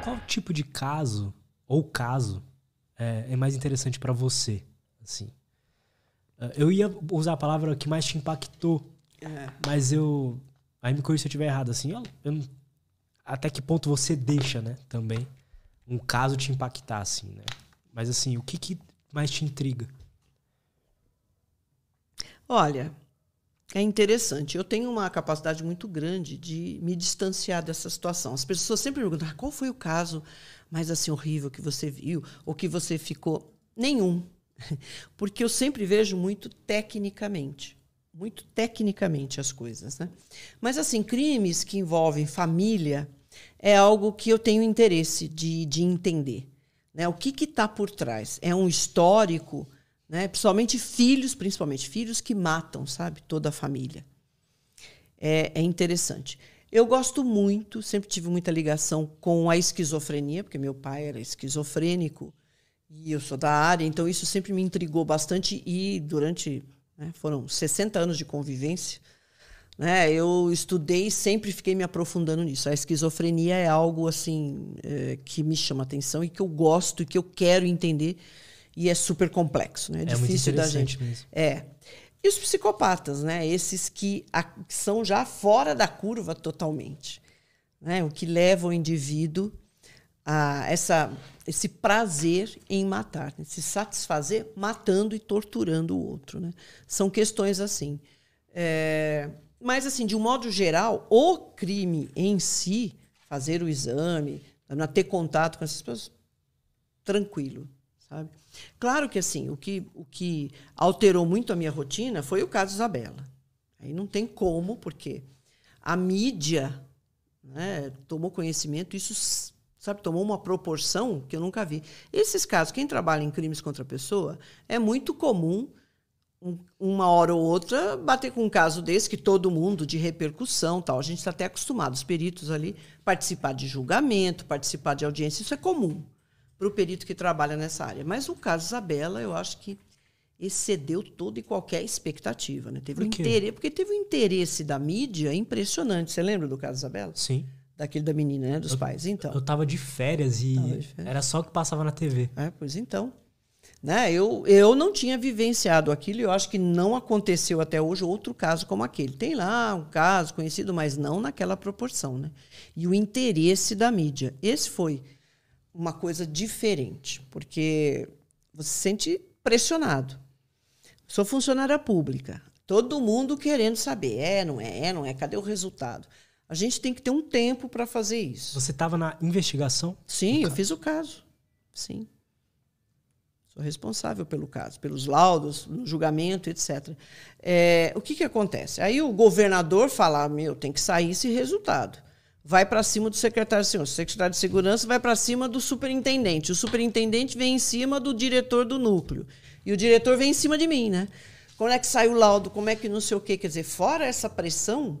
qual tipo de caso ou caso é, é mais interessante para você? Assim, ah, eu ia usar a palavra que mais te impactou, é. mas eu aí me corrija se eu estiver errado. Assim, eu, eu, até que ponto você deixa, né? Também um caso te impactar, assim, né? Mas assim, o que, que mais te intriga? Olha, é interessante. Eu tenho uma capacidade muito grande de me distanciar dessa situação. As pessoas sempre perguntam: ah, qual foi o caso mais assim horrível que você viu ou que você ficou? Nenhum, porque eu sempre vejo muito tecnicamente, muito tecnicamente as coisas, né? Mas assim, crimes que envolvem família é algo que eu tenho interesse de, de entender, né? O que está por trás? É um histórico? né? Principalmente filhos, principalmente filhos que matam, sabe? Toda a família. É, é interessante. Eu gosto muito, sempre tive muita ligação com a esquizofrenia, porque meu pai era esquizofrênico e eu sou da área, então isso sempre me intrigou bastante e durante né, foram 60 anos de convivência, né, eu estudei e sempre fiquei me aprofundando nisso. A esquizofrenia é algo assim é, que me chama atenção e que eu gosto e que eu quero entender e é super complexo, né? É, é difícil da gente. Mesmo. É. E os psicopatas, né? Esses que, a, que são já fora da curva totalmente, né? O que leva o indivíduo a essa esse prazer em matar, né? se satisfazer matando e torturando o outro, né? São questões assim. É... Mas assim, de um modo geral, o crime em si, fazer o exame, ter contato com essas pessoas, tranquilo, Sabe? Claro que assim, o que, o que alterou muito a minha rotina foi o caso Isabela. Aí não tem como, porque a mídia né, tomou conhecimento, isso sabe, tomou uma proporção que eu nunca vi. Esses casos, quem trabalha em crimes contra a pessoa, é muito comum uma hora ou outra bater com um caso desse que todo mundo de repercussão, tal. A gente está até acostumado os peritos ali participar de julgamento, participar de audiência, isso é comum para o perito que trabalha nessa área. Mas o caso Isabela, eu acho que excedeu toda e qualquer expectativa. Né? Teve Por interesse, porque teve um interesse da mídia impressionante. Você lembra do caso Isabela? Sim. Daquele da menina, né? Dos eu, pais. Então. Eu estava de férias e de férias. era só o que passava na TV. É, pois então. Né? Eu, eu não tinha vivenciado aquilo e eu acho que não aconteceu até hoje outro caso como aquele. Tem lá um caso conhecido, mas não naquela proporção. Né? E o interesse da mídia. Esse foi uma coisa diferente, porque você se sente pressionado. Sou funcionária pública, todo mundo querendo saber, é, não é, é, não é, cadê o resultado? A gente tem que ter um tempo para fazer isso. Você estava na investigação? Sim, eu caso. fiz o caso. Sim. Sou responsável pelo caso, pelos laudos, no julgamento, etc. É, o que, que acontece? Aí o governador fala: ah, meu, tem que sair esse resultado vai para cima do secretário de segurança. O secretário de segurança vai para cima do superintendente. O superintendente vem em cima do diretor do núcleo. E o diretor vem em cima de mim, né? Como é que sai o laudo? Como é que não sei o quê? Quer dizer, fora essa pressão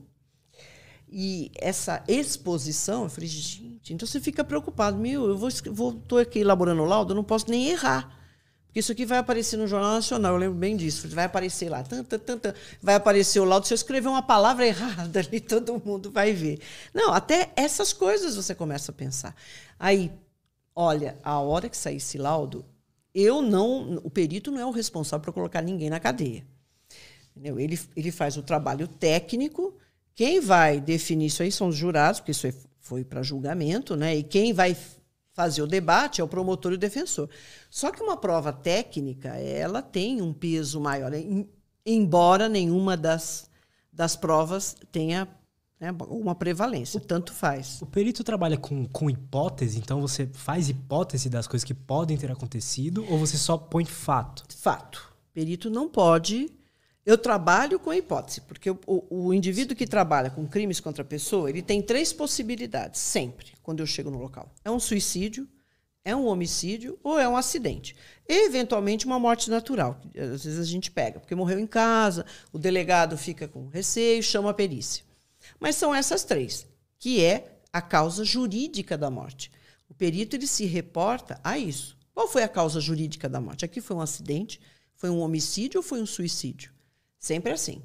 e essa exposição, eu falei, gente, então você fica preocupado. Meu, eu vou, vou tô aqui elaborando o laudo, eu não posso nem errar. Porque isso aqui vai aparecer no Jornal Nacional, eu lembro bem disso. Vai aparecer lá, tanta, tanta, vai aparecer o laudo. Se eu escrever uma palavra errada ali, todo mundo vai ver. Não, até essas coisas você começa a pensar. Aí, olha, a hora que sair esse laudo, eu não. O perito não é o responsável por colocar ninguém na cadeia. Entendeu? Ele, ele faz o trabalho técnico. Quem vai definir isso aí são os jurados, porque isso foi para julgamento, né? E quem vai fazer o debate é o promotor e o defensor. Só que uma prova técnica, ela tem um peso maior, embora nenhuma das, das provas tenha né, uma prevalência, O tanto faz. O perito trabalha com, com hipótese, então você faz hipótese das coisas que podem ter acontecido ou você só põe fato? Fato. O perito não pode eu trabalho com a hipótese, porque o, o, indivíduo que trabalha com crimes contra a pessoa, ele tem três possibilidades, sempre, quando eu chego no local. É um suicídio, é um homicídio ou é um acidente. E, eventualmente, uma morte natural, que eh, às vezes a gente pega, porque morreu em casa, o delegado fica com receio, chama a perícia. Mas são essas três, que é a causa jurídica da morte. O perito ele se reporta a isso. Qual foi a causa jurídica da morte? Aqui foi um acidente, foi um homicídio ou foi um suicídio? Sempre assim.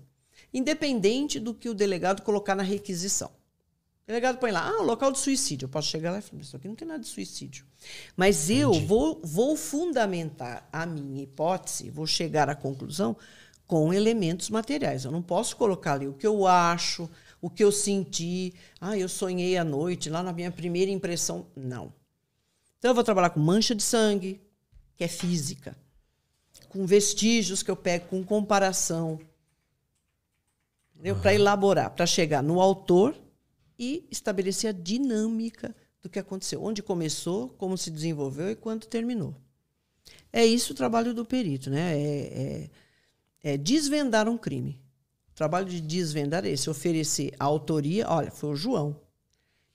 Independente do que o delegado colocar na requisição. O delegado põe lá, ah, local de suicídio. Eu posso chegar lá e falar, isso aqui não tem nada de suicídio. Mas eu vou, vou fundamentar a minha hipótese, vou chegar à conclusão com elementos materiais. Eu não posso colocar ali o que eu acho, o que eu senti, ah, eu sonhei à noite, lá na minha primeira impressão. Não. Então eu vou trabalhar com mancha de sangue, que é física com vestígios que eu pego, com comparação. Uhum. Para elaborar, para chegar no autor e estabelecer a dinâmica do que aconteceu, onde começou, como se desenvolveu e quando terminou. É isso o trabalho do perito, né? É, é, é desvendar um crime. O trabalho de desvendar é esse, oferecer a autoria. Olha, foi o João.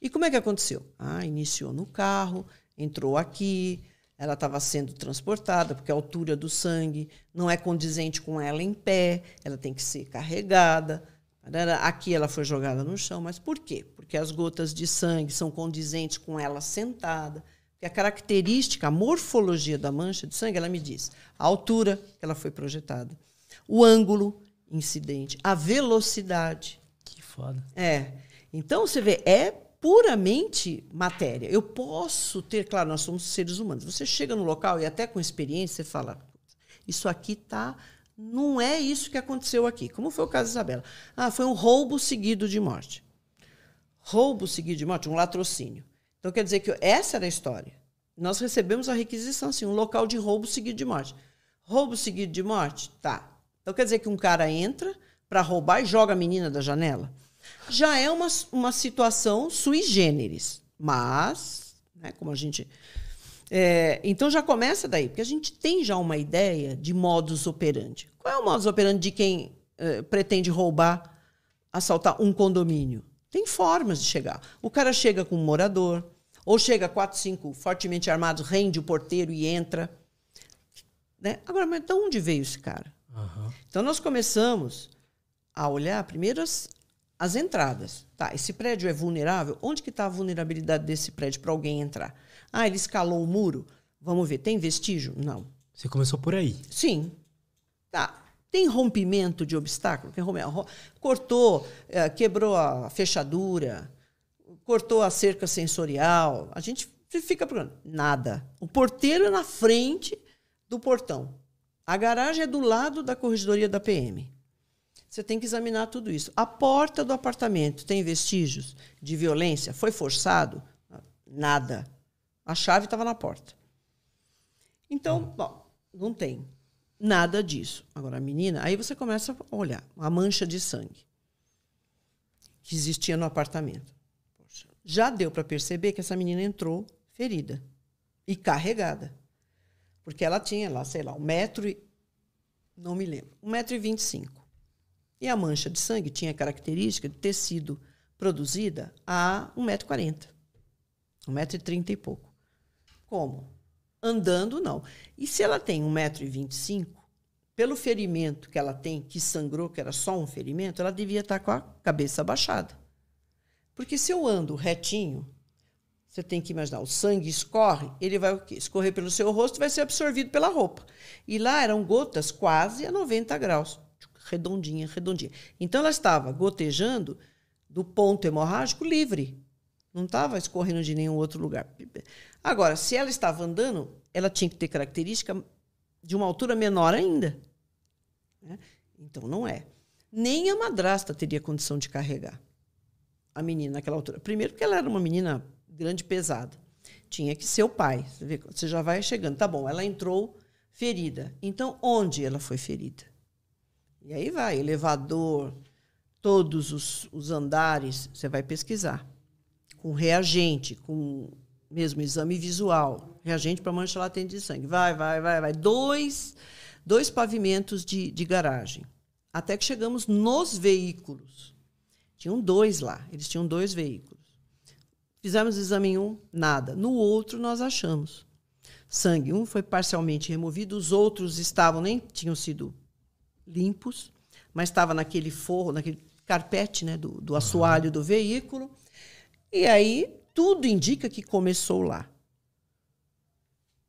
E como é que aconteceu? Ah, iniciou no carro, entrou aqui, ela estava sendo transportada, porque a altura do sangue não é condizente com ela em pé, ela tem que ser carregada. Aqui ela foi jogada no chão, mas por quê? Porque as gotas de sangue são condizentes com ela sentada. Porque a característica, a morfologia da mancha de sangue, ela me diz a altura que ela foi projetada, o ângulo incidente, a velocidade. Que foda. É. Então você vê, é puramente matéria. Eu posso ter, claro, nós somos seres humanos. Você chega no local e até com experiência você fala, isso aqui tá, não é isso que aconteceu aqui. Como foi o caso da Isabela? Ah, foi um roubo seguido de morte. Roubo seguido de morte, um latrocínio. Então quer dizer que essa era a história. Nós recebemos a requisição assim, um local de roubo seguido de morte. Roubo seguido de morte? Tá. Então quer dizer que um cara entra para roubar e joga a menina da janela? já é uma, uma situação sui generis. Mas, né, como a gente. É, então já começa daí, porque a gente tem já uma ideia de modus operandi. Qual é o modus operandi de quem é, pretende roubar, assaltar um condomínio? Tem formas de chegar. O cara chega com um morador, ou chega quatro, cinco fortemente armados, rende o porteiro e entra. Né? Agora, mas de onde veio esse cara? Uhum. Então nós começamos a olhar primeiro as, as entradas. Tá, esse prédio é vulnerável? Onde que está a vulnerabilidade desse prédio para alguém entrar? Ah, ele escalou o muro? Vamos ver, tem vestígio? Não. Você começou por aí. Sim. Tá. Tem rompimento de obstáculo? Cortou, eh, quebrou a fechadura, cortou a cerca sensorial. A gente fica procurando. Nada. O porteiro é na frente do portão. A garagem é do lado da corregedoria da PM. Você tem que examinar tudo isso. A porta do apartamento tem vestígios de violência? Foi forçado? Nada. A chave estava na porta. Então, hum. bom, não tem nada disso. Agora, a menina, aí você começa a olhar a mancha de sangue que existia no apartamento. já deu para perceber que essa menina entrou ferida e carregada. Porque ela tinha lá, sei lá, um metro e. Não me lembro. Um metro e vinte e cinco. E a mancha de sangue tinha a característica de ter sido produzida a 1,40m, 1,30m e pouco. Como? Andando, não. E se ela tem 1,25m, pelo ferimento que ela tem, que sangrou, que era só um ferimento, ela devia estar tá com a cabeça abaixada. Porque se eu ando retinho, você tem que imaginar, o sangue escorre, ele vai escorrer pelo seu rosto e vai ser absorvido pela roupa. E lá eram gotas quase a 90 graus redondinha, redondinha. Então ela estava gotejando do ponto hemorrágico livre. Não estava escorrendo de nenhum outro lugar. Agora, se ela estava andando, ela tinha que ter característica de uma altura menor ainda. Né? Então não é. Nem a madrasta teria condição de carregar a menina naquela altura. Primeiro, porque ela era uma menina grande e pesada. Tinha que ser o pai. Você, você já vai chegando. Tá bom, ela entrou ferida. Então, onde ela foi ferida? E aí vai, elevador, todos os, os andares, você vai pesquisar. Com reagente, com mesmo exame visual, reagente para mancha latente de sangue. Vai, vai, vai, vai. Dois, dois pavimentos de, de garagem. Até que chegamos nos veículos. Tinham dois lá, eles tinham dois veículos. Fizemos exame em um, nada. No outro, nós achamos sangue. Um foi parcialmente removido, os outros estavam, nem tinham sido limpos, mas estava naquele forro, naquele carpete né, do, do assoalho uhum. do veículo. E aí tudo indica que começou lá.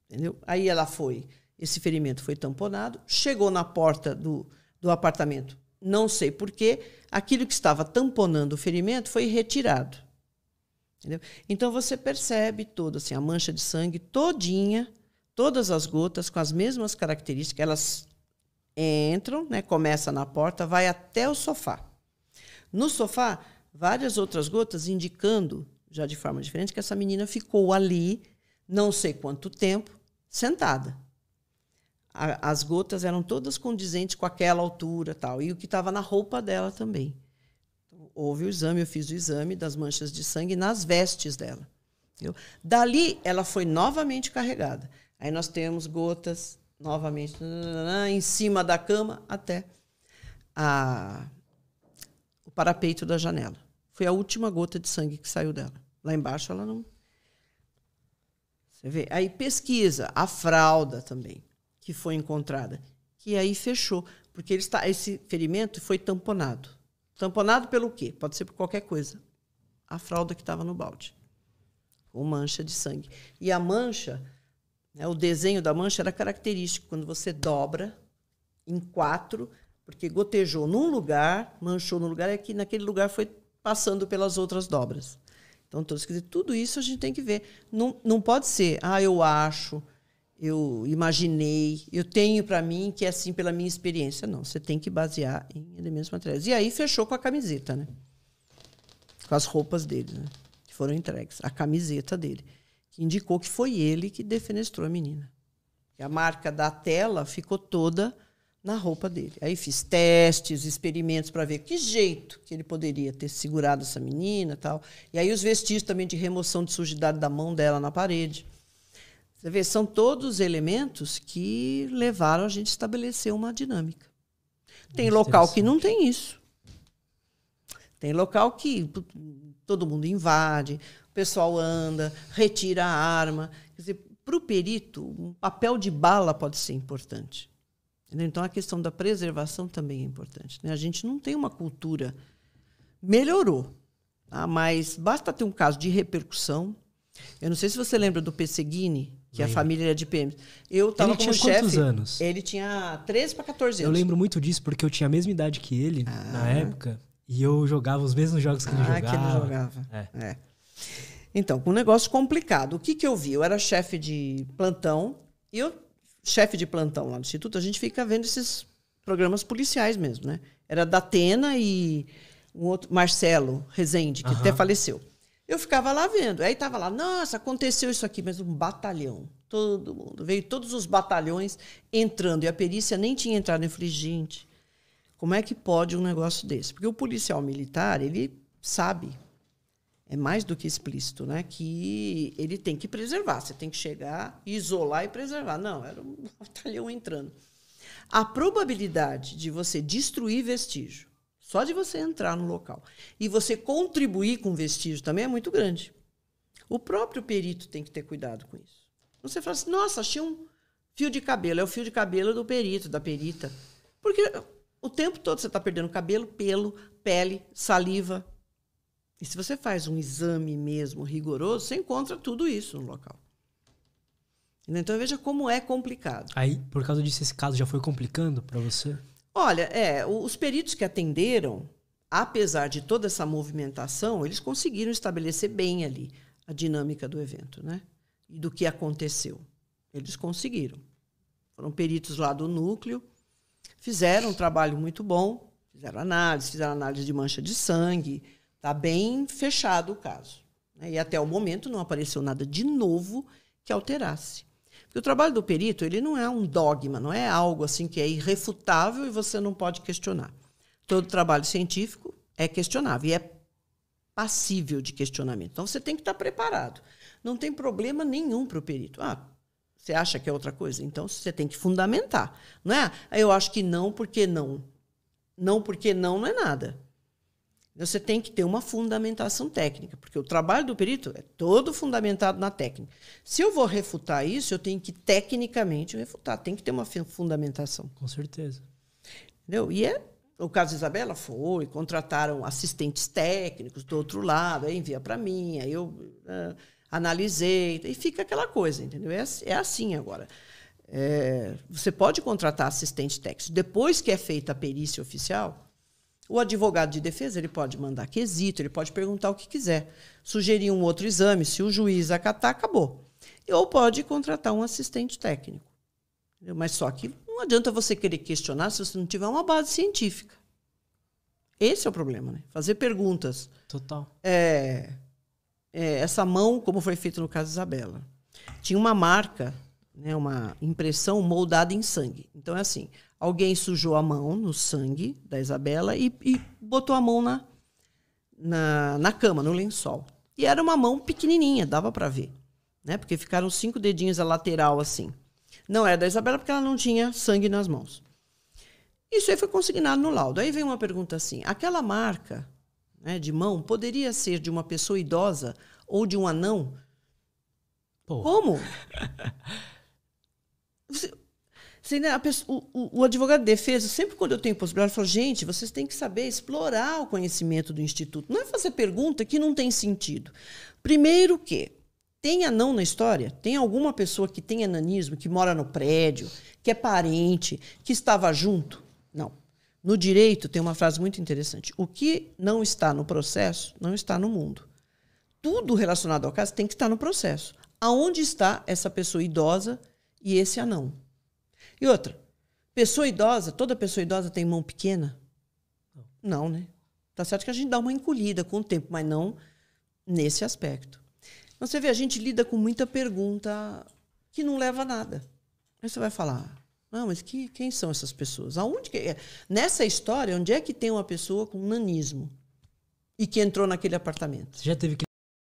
Entendeu? Aí ela foi, esse ferimento foi tamponado, chegou na porta do, do apartamento, não sei porquê, aquilo que estava tamponando o ferimento foi retirado. Entendeu? Então você percebe toda assim, a mancha de sangue todinha, todas as gotas com as mesmas características, elas entram, né, começa na porta, vai até o sofá. No sofá, várias outras gotas indicando, já de forma diferente, que essa menina ficou ali, não sei quanto tempo, sentada. A, as gotas eram todas condizentes com aquela altura tal, e o que estava na roupa dela também. Houve o exame, eu fiz o exame das manchas de sangue nas vestes dela. Entendeu? Dali, ela foi novamente carregada. Aí nós temos gotas, novamente né, né, né, em cima da cama até a, o parapeito da janela. Foi a última gota de sangue que saiu dela. Lá embaixo ela não. Você vê? Aí pesquisa a fralda também, que foi encontrada, que aí fechou, porque ele está, esse ferimento foi tamponado. Tamponado pelo quê? Pode ser por qualquer coisa. A fralda que estava no balde. Com mancha de sangue. E a mancha né? O desenho da mancha era característico quando você dobra em quatro, porque gotejou num lugar, manchou no lugar, é que naquele lugar foi passando pelas outras dobras. Então, todos, quer dizer, tudo isso a gente tem que ver. Não, não pode ser, ah, eu acho, eu imaginei, eu tenho para mim que é assim pela minha experiência. Não, você tem que basear em elementos materiais. E aí fechou com a camiseta, né? Com as roupas dele, né? Que foram entregues, a camiseta dele que indicou que foi ele que defenestrou a menina. E a marca da tela ficou toda na roupa dele. Aí fiz testes, experimentos para ver que jeito que ele poderia ter segurado essa menina, tal. E aí os vestígios também de remoção de sujidade da mão dela na parede. Você vê, são todos elementos que levaram a gente a estabelecer uma dinâmica. Tem local que não tem isso. Tem local que todo mundo invade o pessoal anda, retira a arma. Quer dizer, para o perito, um papel de bala pode ser importante. Então, a questão da preservação também é importante. Né? A gente não tem uma cultura. Melhorou, tá? mas basta ter um caso de repercussão. Eu não sei se você lembra do Pesseguini, que lembra. É a família era de PM. Eu estava como chefe. quantos anos? Ele tinha 13 para 14 anos. Eu lembro muito disso porque eu tinha a mesma idade que ele ah. na época e eu jogava os mesmos jogos que ah, ele jogava. Que ele jogava. É. É. Então, com um negócio complicado. O que, que eu vi? Eu era chefe de plantão e eu, chefe de plantão lá no Instituto, a gente fica vendo esses programas policiais mesmo, né? Era da Atena e um outro, Marcelo Rezende, que uhum. até faleceu. Eu ficava lá vendo. Aí tava lá, nossa, aconteceu isso aqui, mas um batalhão. Todo mundo. Veio todos os batalhões entrando. E a perícia nem tinha entrado. Eu falei, gente, como é que pode um negócio desse? Porque o policial militar, ele sabe é mais do que explícito, né? Que ele tem que preservar, você tem que chegar, isolar e preservar. Não, era um batalhão entrando. A probabilidade de você destruir vestígio, só de você entrar no local, e você contribuir com vestígio também é muito grande. O próprio perito tem que ter cuidado com isso. Você fala assim, nossa, achei um fio de cabelo, é o fio de cabelo do perito, da perita. Porque o tempo todo você está perdendo cabelo, pelo, pele, saliva, e se você faz um exame mesmo rigoroso, você encontra tudo isso no local. Então veja como é complicado. Aí, por causa disso, esse caso já foi complicando para você? Olha, é, os peritos que atenderam, apesar de toda essa movimentação, eles conseguiram estabelecer bem ali a dinâmica do evento, né? E do que aconteceu. Eles conseguiram. Foram peritos lá do núcleo, fizeram um trabalho muito bom, fizeram análise, fizeram análise de mancha de sangue, Está bem fechado o caso. Né? E até o momento não apareceu nada de novo que alterasse. Porque o trabalho do perito ele não é um dogma, não é algo assim que é irrefutável e você não pode questionar. Todo trabalho científico é questionável e é passível de questionamento. Então você tem que estar preparado. Não tem problema nenhum para o perito. Ah, você acha que é outra coisa? Então você tem que fundamentar, não é? Eu acho que não porque não. Não porque não não é nada. Então, você tem que ter uma fundamentação técnica, porque o trabalho do perito é todo fundamentado na técnica. Se eu vou refutar isso, eu tenho que tecnicamente refutar, tem que ter uma fundamentação. Com certeza. Entendeu? E é o caso Isabela foi, contrataram assistentes técnicos do outro lado, aí envia para mim, aí eu uh, analisei, e fica aquela coisa, entendeu? É, é assim agora. É, você pode contratar assistente técnico. Depois que é feita a perícia oficial, o advogado de defesa ele pode mandar quesito, ele pode perguntar o que quiser, sugerir um outro exame, se o juiz acatar, acabou. Ou pode contratar um assistente técnico. Mas só que não adianta você querer questionar se você não tiver uma base científica. Esse é o problema, né? Fazer perguntas. Total. É, é, essa mão, como foi feito no caso Isabela. Tinha uma marca né, uma impressão moldada em sangue. Então é assim: alguém sujou a mão no sangue da Isabela e, e botou a mão na, na, na, cama, no lençol. E era uma mão pequenininha, dava para ver, né? Porque ficaram cinco dedinhos a lateral assim. Não era é da Isabela porque ela não tinha sangue nas mãos. Isso aí foi consignado no laudo. Aí vem uma pergunta assim: aquela marca né, de mão poderia ser de uma pessoa idosa ou de um anão? Pô. Como? Você, a pessoa, o, o, advogado de defesa, sempre quando eu tenho possibilidade, eu falo, gente, vocês têm que saber explorar o conhecimento do Instituto. Não é fazer pergunta que não tem sentido. Primeiro que tem anão na história? Tem alguma pessoa que tem ananismo, que mora no prédio, que é parente, que estava junto? Não. No direito tem uma frase muito interessante: o que não está no processo, não está no mundo. Tudo relacionado ao caso tem que estar no processo. Aonde está essa pessoa idosa e esse anão. É e outra, pessoa idosa, toda pessoa idosa tem mão pequena? Não, né? Tá certo que a gente dá uma encolhida com o tempo, mas não nesse aspecto. Então, você vê, a gente lida com muita pergunta que não leva a nada. Aí você vai falar, não, mas que, quem são essas pessoas? Aonde que é? Nessa história, onde é que tem uma pessoa com nanismo e que entrou naquele apartamento? Você já teve que